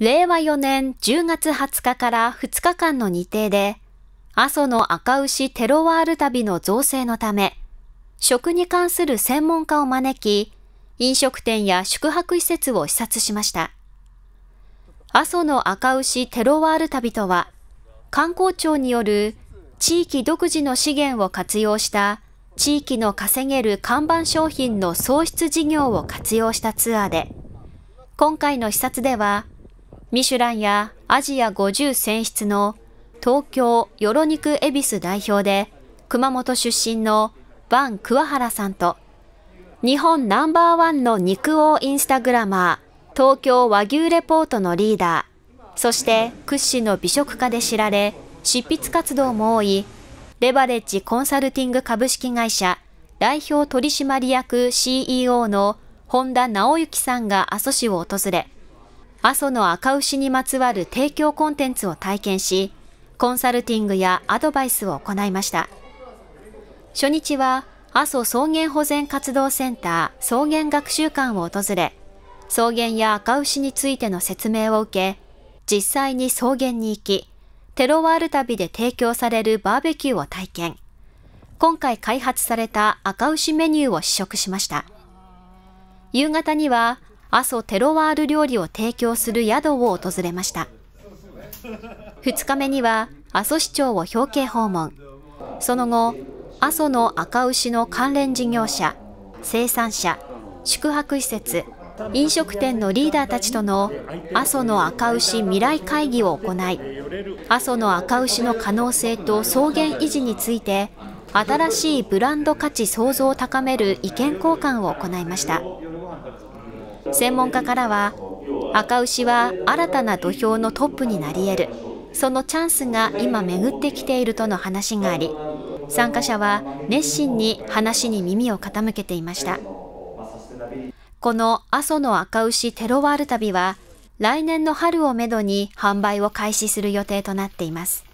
令和4年10月20日から2日間の日程で、阿蘇の赤牛テロワール旅の造成のため、食に関する専門家を招き、飲食店や宿泊施設を視察しました。阿蘇の赤牛テロワール旅とは、観光庁による地域独自の資源を活用した地域の稼げる看板商品の創出事業を活用したツアーで、今回の視察では、ミシュランやアジア50選出の東京よろニク恵比寿代表で熊本出身のバン・桑原さんと日本ナンバーワンの肉王インスタグラマー東京和牛レポートのリーダーそして屈指の美食家で知られ執筆活動も多いレバレッジコンサルティング株式会社代表取締役 CEO の本田直之さんが阿蘇市を訪れ阿蘇の赤牛にまつわる提供コンテンツを体験し、コンサルティングやアドバイスを行いました。初日は、阿蘇草原保全活動センター草原学習館を訪れ、草原や赤牛についての説明を受け、実際に草原に行き、テロワール旅で提供されるバーベキューを体験。今回開発された赤牛メニューを試食しました。夕方には阿蘇テロワール料理を提供する宿を訪れました。2日目には阿蘇市長を表敬訪問。その後、阿蘇の赤牛の関連事業者、生産者、宿泊施設、飲食店のリーダーたちとの阿蘇の赤牛未来会議を行い、阿蘇の赤牛の可能性と草原維持について、新しいブランド価値創造を高める意見交換を行いました。専門家からは赤牛は新たな土俵のトップになり得るそのチャンスが今巡ってきているとの話があり参加者は熱心に話に耳を傾けていましたこの阿蘇の赤牛テロワール旅は来年の春をめどに販売を開始する予定となっています